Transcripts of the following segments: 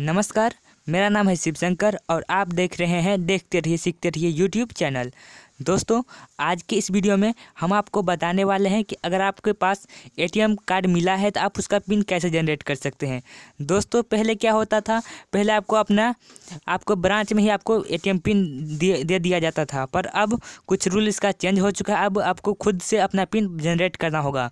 नमस्कार मेरा नाम है शिवशंकर और आप देख रहे हैं देखते रहिए सीखते रहिए यूट्यूब चैनल दोस्तों आज के इस वीडियो में हम आपको बताने वाले हैं कि अगर आपके पास एटीएम कार्ड मिला है तो आप उसका पिन कैसे जनरेट कर सकते हैं दोस्तों पहले क्या होता था पहले आपको अपना आपको ब्रांच में ही आपको एटीएम पिन दे, दे दिया जाता था पर अब कुछ रूल इसका चेंज हो चुका है अब आपको खुद से अपना पिन जनरेट करना होगा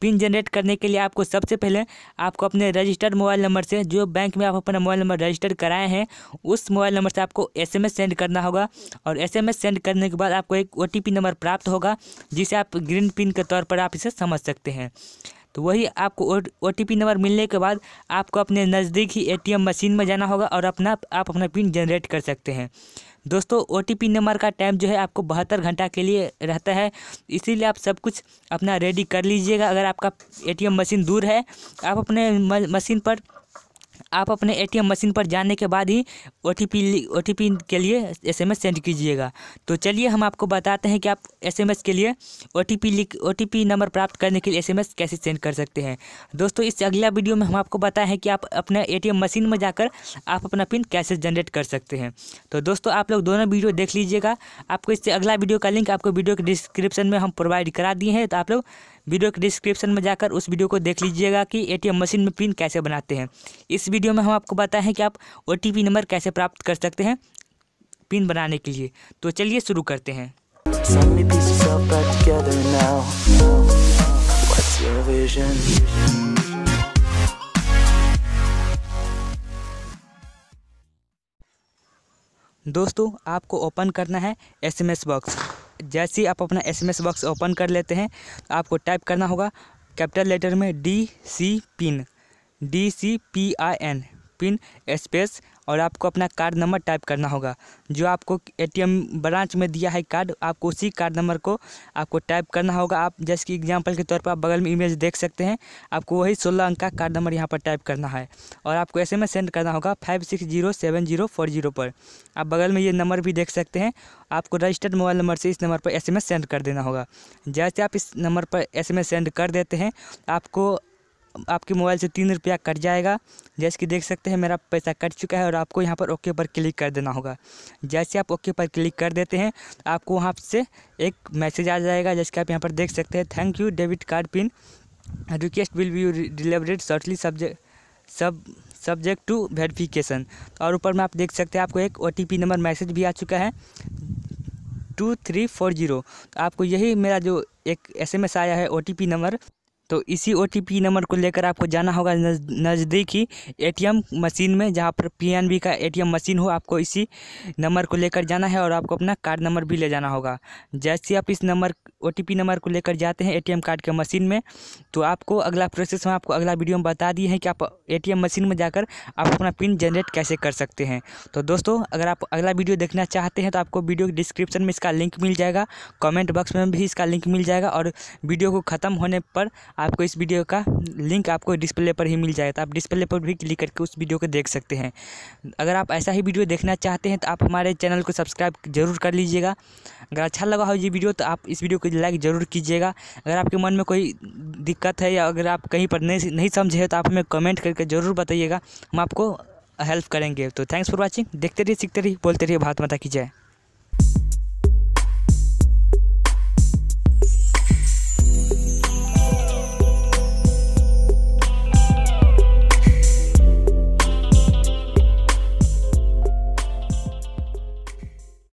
पिन जनरेट करने के लिए आपको सबसे पहले आपको अपने रजिस्टर्ड मोबाइल नंबर से जो बैंक में आप अपना मोबाइल नंबर रजिस्टर कराए हैं उस मोबाइल नंबर से आपको एसएमएस सेंड करना होगा और एसएमएस सेंड करने के बाद आपको एक ओटीपी नंबर प्राप्त होगा जिसे आप ग्रीन पिन के तौर पर आप इसे समझ सकते हैं तो वही आपको ओ टी नंबर मिलने के बाद आपको अपने नज़दीक ही ए मशीन में जाना होगा और अपना आप अपना पिन जनरेट कर सकते हैं दोस्तों ओ नंबर का टाइम जो है आपको बहत्तर घंटा के लिए रहता है इसीलिए आप सब कुछ अपना रेडी कर लीजिएगा अगर आपका ए मशीन दूर है आप अपने मशीन पर आप अपने एटीएम मशीन पर जाने के बाद ही ओ टी पी के लिए एसएमएस सेंड कीजिएगा तो चलिए हम आपको बताते हैं कि आप एसएमएस के लिए ओ टी पी लिख ओ टी पी नंबर प्राप्त करने के लिए एसएमएस कैसे सेंड कर सकते हैं दोस्तों इस अगला वीडियो में हम आपको बताएं कि आप अपने ए मशीन में जाकर आप अपना पिन कैसे जनरेट कर सकते हैं तो दोस्तों आप लोग दोनों वीडियो देख लीजिएगा आपको इससे अगला वीडियो का लिंक आपको वीडियो के डिस्क्रिप्शन में हम प्रोवाइड करा दिए हैं तो आप लोग वीडियो के डिस्क्रिप्शन में जाकर उस वीडियो को देख लीजिएगा कि ए मशीन में पिन कैसे बनाते हैं इस वीडियो वीडियो में हम आपको बताएं हैं कि आप ओ नंबर कैसे प्राप्त कर सकते हैं पिन बनाने के लिए तो चलिए शुरू करते हैं दोस्तों आपको ओपन करना है एसएमएस बॉक्स जैसे ही आप अपना एसएमएस बॉक्स ओपन कर लेते हैं आपको टाइप करना होगा कैपिटल लेटर में D C pin D C P I N pin space और आपको अपना कार्ड नंबर टाइप करना होगा जो आपको एटीएम ब्रांच में दिया है कार्ड आपको उसी कार्ड नंबर को आपको टाइप करना होगा आप जैसे कि एग्जांपल के तौर पर आप बगल में इमेज देख सकते हैं आपको वही सोलह अंक का कार्ड नंबर यहाँ पर टाइप करना है और आपको एस सेंड करना होगा five six zero seven zero four zero पर आप बगल में ये नंबर भी देख सकते हैं आपको रजिस्टर्ड मोबाइल नंबर से इस नंबर पर एस सेंड कर देना होगा जैसे आप इस नंबर पर एस सेंड कर देते हैं आपको आपके मोबाइल से तीन रुपया कट जाएगा जैसे कि देख सकते हैं मेरा पैसा कट चुका है और आपको यहाँ पर ओके पर क्लिक कर देना होगा जैसे आप ओके पर क्लिक कर देते हैं आपको वहाँ से एक मैसेज आ जाएगा जैसे कि आप यहाँ पर देख सकते हैं thank you debit card pin request will be delivered shortly subject sub subject to verification और ऊपर में आप देख सकते हैं आपको एक ओ नंबर मैसेज भी आ चुका है टू थ्री फोर जीरो आपको यही मेरा जो एक एसएमएस आया है ओ नंबर तो इसी ओ नंबर को लेकर आपको जाना होगा नज़दीकी एटीएम मशीन में जहाँ पर पीएनबी का एटीएम मशीन हो आपको इसी नंबर को लेकर जाना है और आपको अपना कार्ड नंबर भी ले जाना होगा जैसे आप इस नंबर ओ नंबर को लेकर जाते हैं ए कार्ड के मशीन में तो आपको अगला प्रोसेस में आपको अगला वीडियो में बता दिए हैं कि आप ए मशीन में जाकर आप अपना पिन जनरेट कैसे कर सकते हैं तो दोस्तों अगर आप अगला वीडियो देखना चाहते हैं तो आपको वीडियो के डिस्क्रिप्शन में इसका लिंक मिल जाएगा कमेंट बॉक्स में भी इसका लिंक मिल जाएगा और वीडियो को ख़त्म होने पर आपको इस वीडियो का लिंक आपको डिस्प्ले पर ही मिल जाएगा तो आप डिस्प्ले पर भी क्लिक करके उस वीडियो को देख सकते हैं अगर आप ऐसा ही वीडियो देखना चाहते हैं तो आप हमारे चैनल को सब्सक्राइब जरूर कर लीजिएगा अगर अच्छा लगा हो ये वीडियो तो आप इस वीडियो को लाइक ज़रूर कीजिएगा अगर आपके मन में कोई दिक्कत है या अगर आप कहीं पर नहीं नहीं समझे तो आप हमें कमेंट करके ज़रूर बताइएगा हम आपको हेल्प करेंगे तो थैंक्स फॉर वॉचिंग देखते रहिए सीखते रहिए बोलते रहिए भारत माता की जय